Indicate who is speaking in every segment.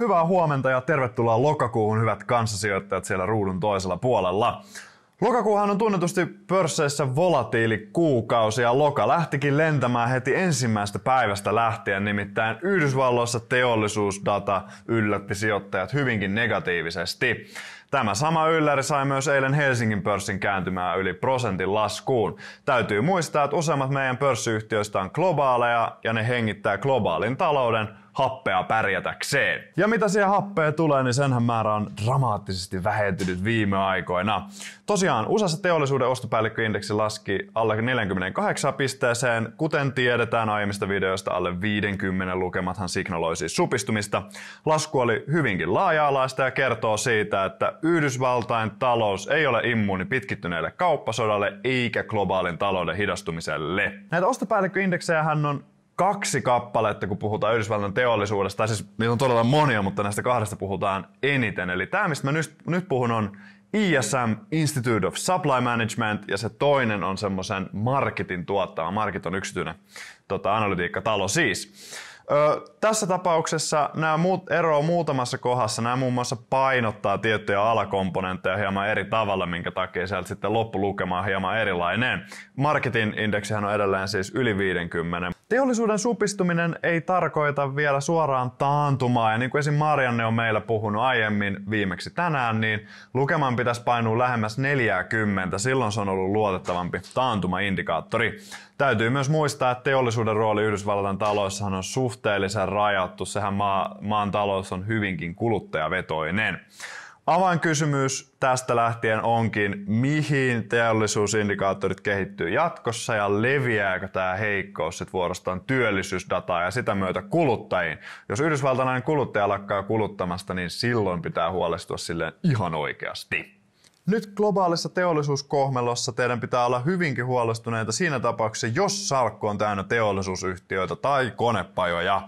Speaker 1: Hyvää huomenta ja tervetuloa lokakuuhun hyvät kanssasijoittajat siellä ruudun toisella puolella. Lokakuuhan on tunnetusti pörsseissä volatiili kuukausi ja loka lähtikin lentämään heti ensimmäistä päivästä lähtien, nimittäin Yhdysvalloissa teollisuusdata yllätti sijoittajat hyvinkin negatiivisesti. Tämä sama ylläri sai myös eilen Helsingin pörssin kääntymään yli prosentin laskuun. Täytyy muistaa, että useimmat meidän pörssiyhtiöistä on globaaleja ja ne hengittää globaalin talouden happea pärjätäkseen. Ja mitä siihen happea tulee, niin senhän määrä on dramaattisesti vähentynyt viime aikoina. Tosiaan, USAssa teollisuuden ostopäällikköindeksi laski alle 48 pisteeseen, kuten tiedetään aiemmista videoista alle 50 lukemathan signaloisi supistumista. Lasku oli hyvinkin laaja-alaista ja kertoo siitä, että Yhdysvaltain talous ei ole immuuni pitkittyneelle kauppasodalle eikä globaalin talouden hidastumiselle. Näitä ostopäällikköindeksejä on kaksi kappaletta, kun puhutaan Yhdysvaltain teollisuudesta. Tai siis niitä on todella monia, mutta näistä kahdesta puhutaan eniten. Eli tämä, mistä mä nyt, nyt puhun, on ISM, Institute of Supply Management, ja se toinen on semmoisen marketin tuottama. Market on yksityinen tota, analytiikkatalo siis. Ö, tässä tapauksessa nämä muut, on muutamassa kohdassa. Nämä muun muassa painottaa tiettyjä alakomponentteja hieman eri tavalla, minkä takia sieltä sitten loppulukema on hieman erilainen. Marketin indeksihän on edelleen siis yli 50. Teollisuuden supistuminen ei tarkoita vielä suoraan taantumaa, ja niin kuin esim. Marianne on meillä puhunut aiemmin viimeksi tänään, niin lukeman pitäisi painua lähemmäs 40, silloin se on ollut luotettavampi taantumaindikaattori. Täytyy myös muistaa, että teollisuuden rooli Yhdysvaltain taloissahan on suhteellisen rajattu, sehän maa, maan talous on hyvinkin kuluttajavetoinen. Avainkysymys tästä lähtien onkin, mihin teollisuusindikaattorit kehittyy jatkossa ja leviääkö tämä heikkous sitten vuorostaan työllisyysdataa ja sitä myötä kuluttajiin. Jos yhdysvaltalainen kuluttaja lakkaa kuluttamasta, niin silloin pitää huolestua sille ihan oikeasti. Nyt globaalissa teollisuuskohmelossa teidän pitää olla hyvinkin huolestuneita siinä tapauksessa, jos salkku on täynnä teollisuusyhtiöitä tai konepajoja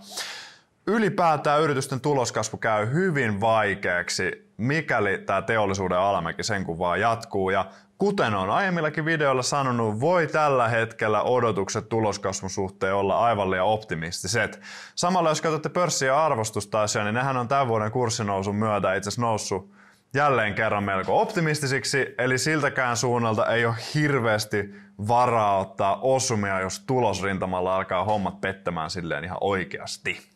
Speaker 1: ylipäätään yritysten tuloskasvu käy hyvin vaikeaksi, mikäli tämä teollisuuden alamäki sen kun vaan jatkuu. Ja kuten on aiemmillakin videoilla sanonut, voi tällä hetkellä odotukset tuloskasvun suhteen olla aivan liian optimistiset. Samalla jos katsotte pörssien arvostusta asiaa, niin nehän on tämän vuoden kurssinousun myötä itse asiassa noussut jälleen kerran melko optimistisiksi, eli siltäkään suunnalta ei ole hirveästi varaa ottaa osumia, jos tulosrintamalla alkaa hommat pettämään silleen ihan oikeasti.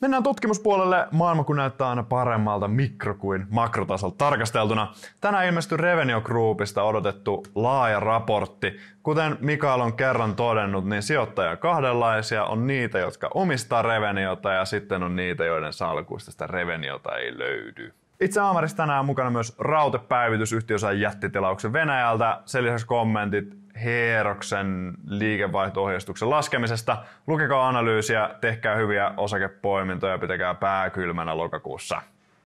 Speaker 1: Mennään tutkimuspuolelle. Maailma kun näyttää aina paremmalta mikro- kuin makrotasolta tarkasteltuna. Tänään ilmestyi Revenio Groupista odotettu laaja raportti. Kuten Mikael on kerran todennut, niin sijoittajia kahdenlaisia on niitä, jotka omistaa Reveniota ja sitten on niitä, joiden salkuista sitä Reveniota ei löydy. Itse Aamarissa tänään mukana myös rautepäivitys yhtiönsä jättitilauksen Venäjältä. Sen lisäksi kommentit Heeroksen liikevaihto-ohjeistuksen laskemisesta. Lukekaa analyysiä, tehkää hyviä osakepoimintoja, pitäkää pää kylmänä lokakuussa.